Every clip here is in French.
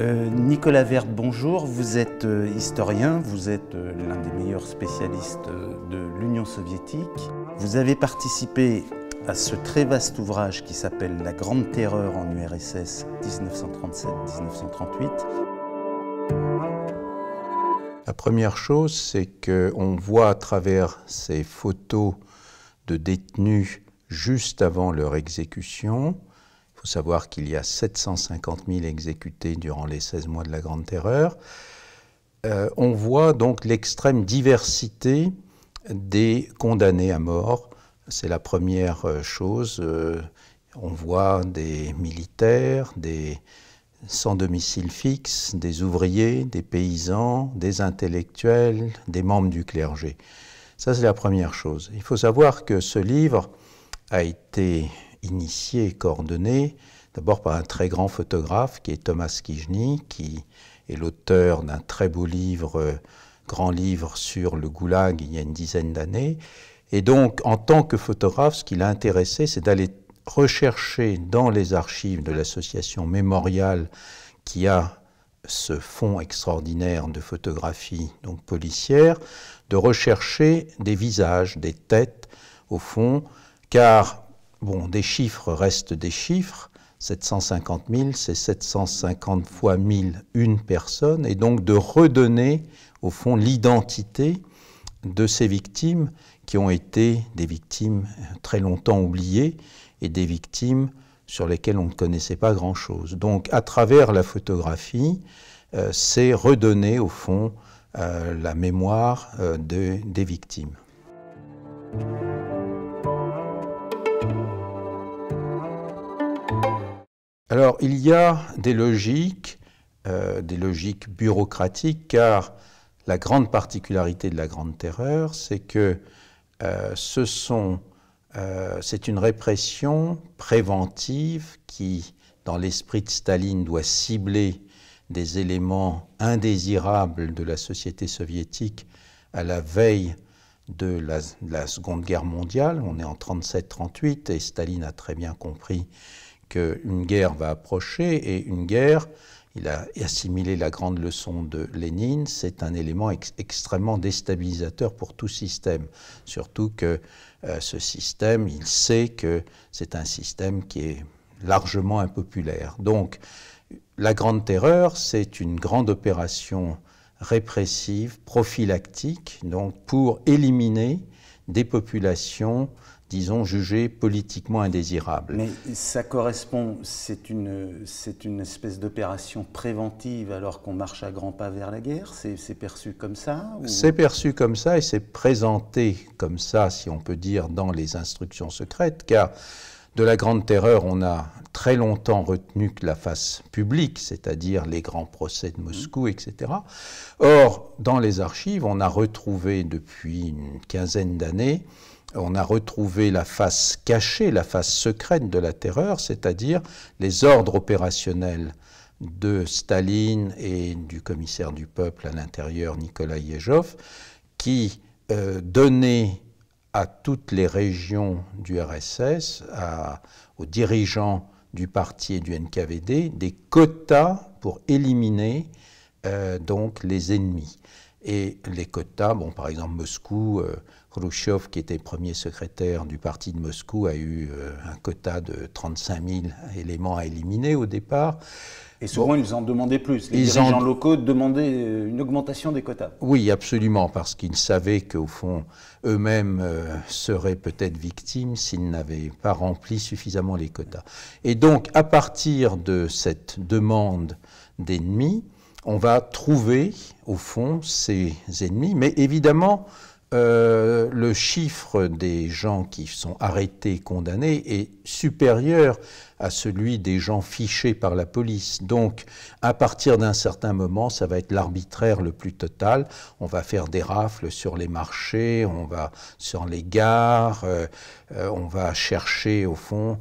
Euh, Nicolas Vert, bonjour. Vous êtes euh, historien, vous êtes euh, l'un des meilleurs spécialistes de l'Union soviétique. Vous avez participé à ce très vaste ouvrage qui s'appelle La Grande Terreur en URSS 1937-1938. La première chose, c'est qu'on voit à travers ces photos de détenus juste avant leur exécution faut savoir qu'il y a 750 000 exécutés durant les 16 mois de la Grande Terreur. Euh, on voit donc l'extrême diversité des condamnés à mort. C'est la première euh, chose. Euh, on voit des militaires, des sans domicile fixe, des ouvriers, des paysans, des intellectuels, des membres du clergé. Ça, c'est la première chose. Il faut savoir que ce livre a été initié et coordonné d'abord par un très grand photographe qui est Thomas Kijny, qui est l'auteur d'un très beau livre, euh, grand livre sur le goulag il y a une dizaine d'années. Et donc, en tant que photographe, ce qui l'a intéressé, c'est d'aller rechercher dans les archives de l'association mémoriale qui a ce fonds extraordinaire de photographie donc policière, de rechercher des visages, des têtes, au fond, car Bon, des chiffres restent des chiffres. 750 000, c'est 750 fois 1000, une personne, et donc de redonner, au fond, l'identité de ces victimes qui ont été des victimes très longtemps oubliées et des victimes sur lesquelles on ne connaissait pas grand-chose. Donc à travers la photographie, euh, c'est redonner au fond euh, la mémoire euh, des victimes. Alors, il y a des logiques, euh, des logiques bureaucratiques, car la grande particularité de la Grande Terreur, c'est que euh, ce sont, euh, c'est une répression préventive qui, dans l'esprit de Staline, doit cibler des éléments indésirables de la société soviétique à la veille de la, Seconde Guerre mondiale. On est en 37-38 et Staline a très bien compris qu'une guerre va approcher et une guerre, il a assimilé la grande leçon de Lénine, c'est un élément extrêmement déstabilisateur pour tout système. Surtout que euh, ce système, il sait que c'est un système qui est largement impopulaire. Donc, la grande terreur, c'est une grande opération répressive, prophylactique, donc pour éliminer des populations, disons, jugées politiquement indésirables. Mais ça correspond, c'est une, c'est une espèce d'opération préventive alors qu'on marche à grands pas vers la guerre C'est, perçu comme ça C'est perçu comme ça et c'est présenté comme ça, si on peut dire, dans les instructions secrètes, car de la Grande Terreur, on a très longtemps retenu que la face publique, c'est-à-dire les grands procès de Moscou, mm. etc. Or, dans les archives, on a retrouvé depuis une quinzaine d'années, on a retrouvé la face cachée, la face secrète de la terreur, c'est-à-dire les ordres opérationnels de Staline et du commissaire du peuple à l'intérieur, Nikolai Yejov, qui euh, donnaient à toutes les régions du RSS, à, aux dirigeants du parti et du NKVD des quotas pour éliminer euh, donc les ennemis. Et les quotas, bon, par exemple Moscou, euh, Khrushchev, qui était premier secrétaire du parti de Moscou, a eu euh, un quota de 35 000 éléments à éliminer au départ. Et souvent, ils en demandaient plus. Les ils dirigeants locaux demandaient euh, une augmentation des quotas. Oui, absolument, parce qu'ils savaient qu'au fond, eux-mêmes euh, seraient peut-être victimes s'ils n'avaient pas rempli suffisamment les quotas. Et donc, à partir de cette demande d'ennemis, on va trouver, au fond, ces ennemis. Mais évidemment, euh, le chiffre des gens qui sont arrêtés, condamnés, est supérieur à celui des gens fichés par la police. Donc, à partir d'un certain moment, ça va être l'arbitraire le plus total. On va faire des rafles sur les marchés, on va sur les gares, euh, euh, on va chercher, au fond,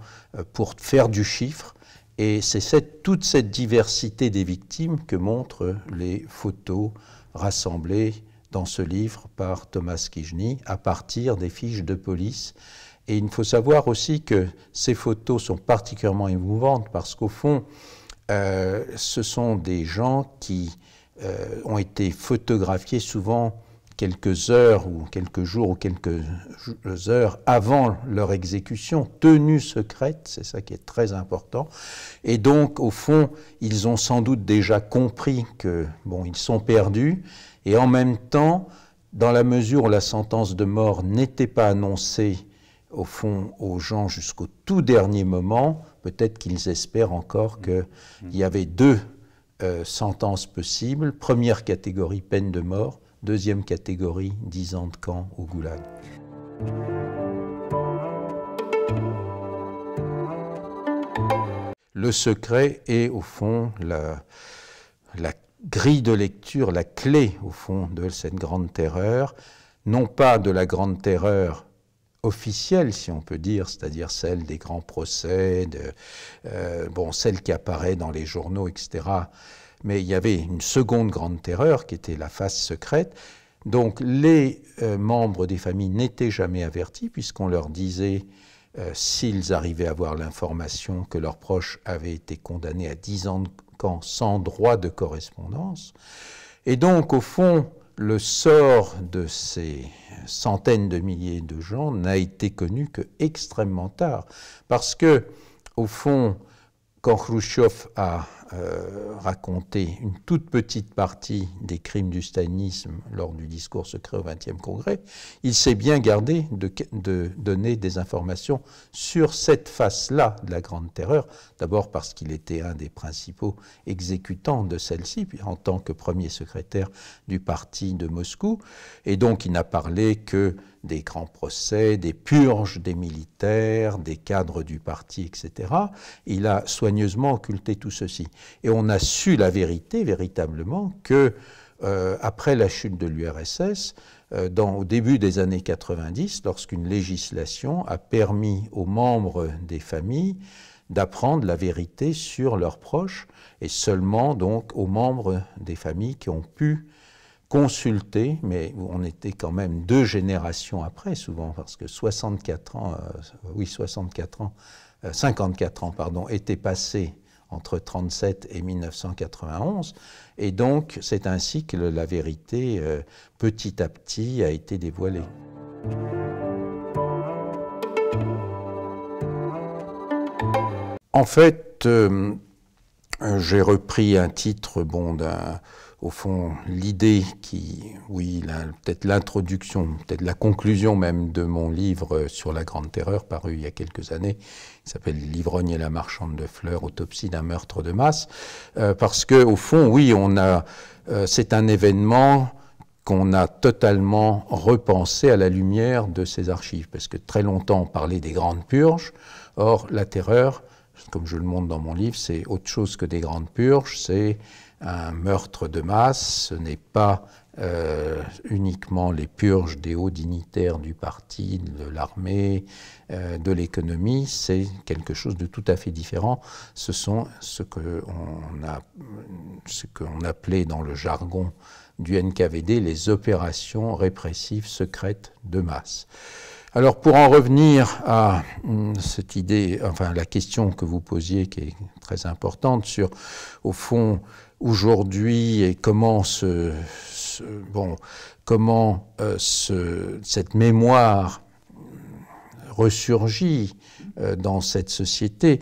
pour faire du chiffre. Et c'est toute cette diversité des victimes que montrent les photos rassemblées dans ce livre par Thomas Kijny à partir des fiches de police. Et il faut savoir aussi que ces photos sont particulièrement émouvantes parce qu'au fond, euh, ce sont des gens qui euh, ont été photographiés souvent quelques heures ou quelques jours ou quelques heures avant leur exécution, tenue secrète, c'est ça qui est très important. Et donc, au fond, ils ont sans doute déjà compris que, bon, ils sont perdus, et en même temps, dans la mesure où la sentence de mort n'était pas annoncée au fond aux gens jusqu'au tout dernier moment, peut-être qu'ils espèrent encore qu'il mm-hmm. y avait deux euh, sentences possibles. Première catégorie, peine de mort. Deuxième catégorie, 10 ans de camp au goulag. Le secret est au fond la, la grille de lecture, la clé au fond de cette grande terreur, non pas de la grande terreur officielle, si on peut dire, c'est-à-dire celle des grands procès, euh, bon, celle qui apparaît dans les journaux, etc. Mais il y avait une seconde grande terreur qui était la face secrète. Donc les euh, membres des familles n'étaient jamais avertis puisqu'on leur disait euh, s'ils arrivaient à avoir l'information que leurs proches avaient été condamnés à 10 ans de sans droit de correspondance. Et donc, au fond, le sort de ces centaines de milliers de gens n'a été connu que extrêmement tard, parce que, au fond, quand Khrushchev a euh, raconté une toute petite partie des crimes du stalinisme lors du discours secret au 20e congrès, il s'est bien gardé de, donner des informations sur cette face-là de la Grande Terreur, d'abord parce qu'il était un des principaux exécutants de celle-ci, en tant que premier secrétaire du parti de Moscou, et donc il n'a parlé que des grands procès, des purges des militaires, des cadres du parti, etc. Il a soigneusement occulté tout ceci. Et on a su la vérité véritablement que euh, après la chute de l'URSS, euh, au début des années 90, lorsqu'une législation a permis aux membres des familles d'apprendre la vérité sur leurs proches et seulement donc aux membres des familles qui ont pu consulter, mais on était quand même deux générations après souvent parce que 64 ans, euh, oui 64 ans, 54 ans pardon, étaient passés entre 1937 et 1991. Et donc, c'est ainsi que la vérité, euh, petit à petit, a été dévoilée. En fait, euh, j'ai repris un titre bon, d'un au fond, l'idée qui, oui, peut-être l'introduction, peut-être la conclusion même de mon livre sur la Grande Terreur, paru il y a quelques années, qui s'appelle L'ivrogne et la marchande de fleurs, autopsie d'un meurtre de masse, euh, parce que, au fond, oui, on a, euh, c'est un événement qu'on a totalement repensé à la lumière de ces archives, parce que très longtemps on parlait des grandes purges, or la terreur, comme je le montre dans mon livre, c'est autre chose que des grandes purges, c'est un meurtre de masse, ce n'est pas euh, uniquement les purges des hauts dignitaires du parti, de l'armée, euh, de l'économie, c'est quelque chose de tout à fait différent. Ce sont ce que on a, ce qu'on appelait dans le jargon du NKVD les opérations répressives secrètes de masse. Alors pour en revenir à hum, cette idée, enfin la question que vous posiez qui est très importante sur au fond aujourd'hui et comment ce, bon comment euh, ce, cette mémoire ressurgit euh, dans cette société.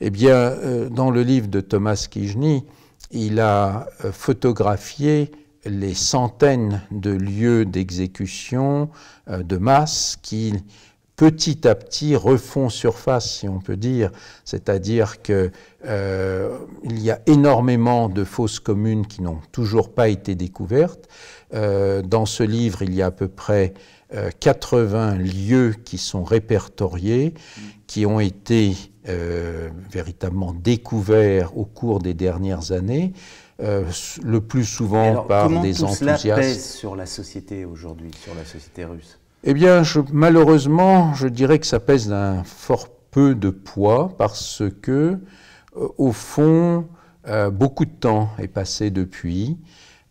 Eh bien, euh, dans le livre de Thomas Kijny, il a photographié les centaines de lieux d'exécution de masse qui petit à petit refont surface, si on peut dire, c'est-à-dire que euh, il y a énormément de fosses communes qui n'ont toujours pas été découvertes. Euh, dans ce livre, il y a à peu près 80 euh, lieux qui sont répertoriés, qui ont été véritablement découverts au cours des dernières années. le plus souvent par des enthousiastes. tout Cela pèse sur la société aujourd'hui, sur la société russe eh bien, malheureusement, je dirais que ça pèse d'un fort peu de poids parce que, euh, au fond, euh, beaucoup de temps est passé depuis.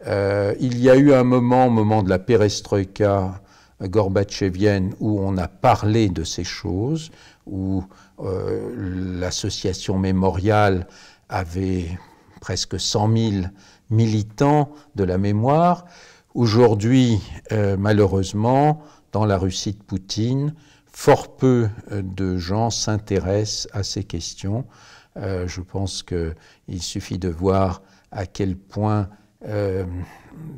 Euh, il y a eu un moment, au moment de la perestroïka gorbatchevienne, où on a parlé de ces choses, où l'association mémoriale avait presque 100 000 militants de la mémoire. Aujourd'hui, malheureusement, dans la Russie de Poutine, fort peu euh, de gens s'intéressent à ces questions. Euh, je pense qu'il suffit de voir à quel point euh,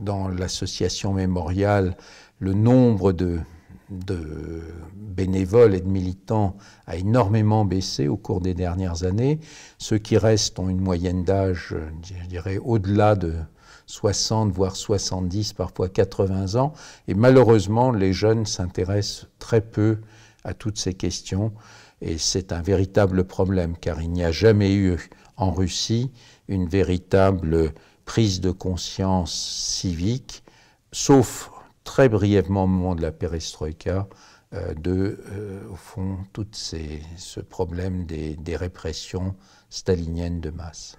dans l'association mémoriale, le nombre de, de, bénévoles et de militants a énormément baissé au cours des dernières années. Ceux qui restent ont une moyenne d'âge, je dirais, au-delà de 60, voire 70, parfois 80 ans. Et malheureusement, les jeunes s'intéressent très peu à toutes ces questions. Et c'est un véritable problème, car il n'y a jamais eu en Russie une véritable prise de conscience civique, sauf très brièvement au moment de la perestroïka, euh, de, euh, au fond, tout ce problème des, des répressions staliniennes de masse.